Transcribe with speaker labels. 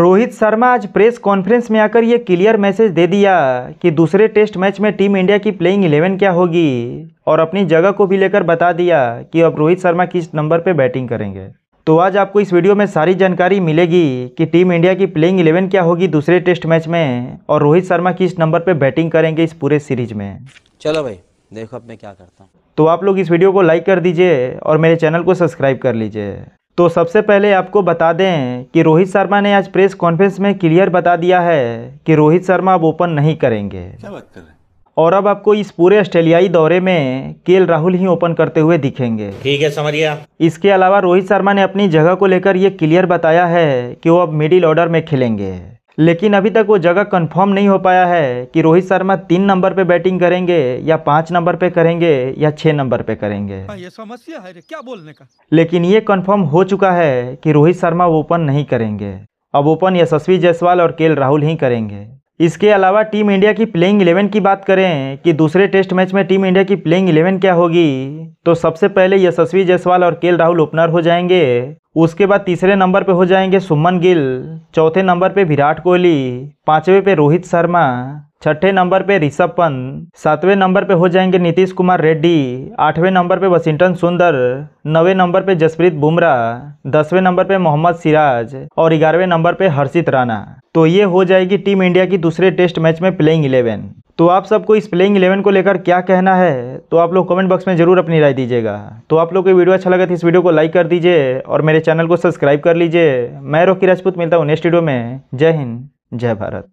Speaker 1: रोहित शर्मा आज press conference में आकर ये क्लियर मैसेज दे दिया कि दूसरे टेस्ट मैच में टीम इंडिया की प्लेइंग इलेवन क्या होगी और अपनी जगह को भी लेकर बता दिया कि अब रोहित शर्मा किस नंबर पे बैटिंग करेंगे तो आज आपको इस वीडियो में सारी जानकारी मिलेगी कि टीम इंडिया की प्लेइंग इलेवन क्या होगी दूसरे टेस्ट मैच में और रोहित शर्मा किस नंबर पर बैटिंग करेंगे इस पूरे सीरीज में चलो भाई देखो अब मैं क्या करता हूँ तो आप लोग इस वीडियो को लाइक कर दीजिए और मेरे चैनल को सब्सक्राइब कर लीजिए तो सबसे पहले आपको बता दें कि रोहित शर्मा ने आज प्रेस कॉन्फ्रेंस में क्लियर बता दिया है कि रोहित शर्मा अब ओपन नहीं करेंगे क्या बात कर रहे हैं और अब आपको इस पूरे ऑस्ट्रेलियाई दौरे में के राहुल ही ओपन करते हुए दिखेंगे ठीक है समरिया इसके अलावा रोहित शर्मा ने अपनी जगह को लेकर ये क्लियर बताया है कि वो अब मिडिल ऑर्डर में खेलेंगे लेकिन अभी तक वो जगह कंफर्म नहीं हो पाया है कि रोहित शर्मा तीन नंबर पे बैटिंग करेंगे या पांच नंबर पे करेंगे या छह नंबर पे करेंगे हाँ, ये समस्या है रे क्या बोलने का लेकिन ये कंफर्म हो चुका है कि रोहित शर्मा ओपन नहीं करेंगे अब ओपन यशस्वी जायसवाल और के राहुल ही करेंगे इसके अलावा टीम इंडिया की प्लेइंग इलेवन की बात करें कि दूसरे टेस्ट मैच में टीम इंडिया की प्लेइंग इलेवन क्या होगी तो सबसे पहले यशस्वी जायसवाल और के राहुल ओपनर हो जाएंगे उसके बाद तीसरे नंबर पे हो जाएंगे सुमन गिल चौथे नंबर पे विराट कोहली पाँचवें पे रोहित शर्मा छठे नंबर पे ऋषभ पंत सातवें नंबर पे हो जाएंगे नीतीश कुमार रेड्डी आठवें नंबर पे वाशिंगटन सुंदर नवें नंबर पे जसप्रीत बुमराह दसवें नंबर पे मोहम्मद सिराज और ग्यारहवें नंबर पे हर्षित राणा तो ये हो जाएगी टीम इंडिया की दूसरे टेस्ट मैच में प्लेइंग इलेवन तो आप सबको इस प्लेइंग इलेवन को लेकर क्या कहना है तो आप लोग कमेंट बॉक्स में ज़रूर अपनी राय दीजिएगा तो आप लोग को वीडियो अच्छा लगा तो इस वीडियो को लाइक कर दीजिए और मेरे चैनल को सब्सक्राइब कर लीजिए मैं रोकी राजपूत मिलता हूँ नेक्स्ट वीडियो में जय हिंद जय भारत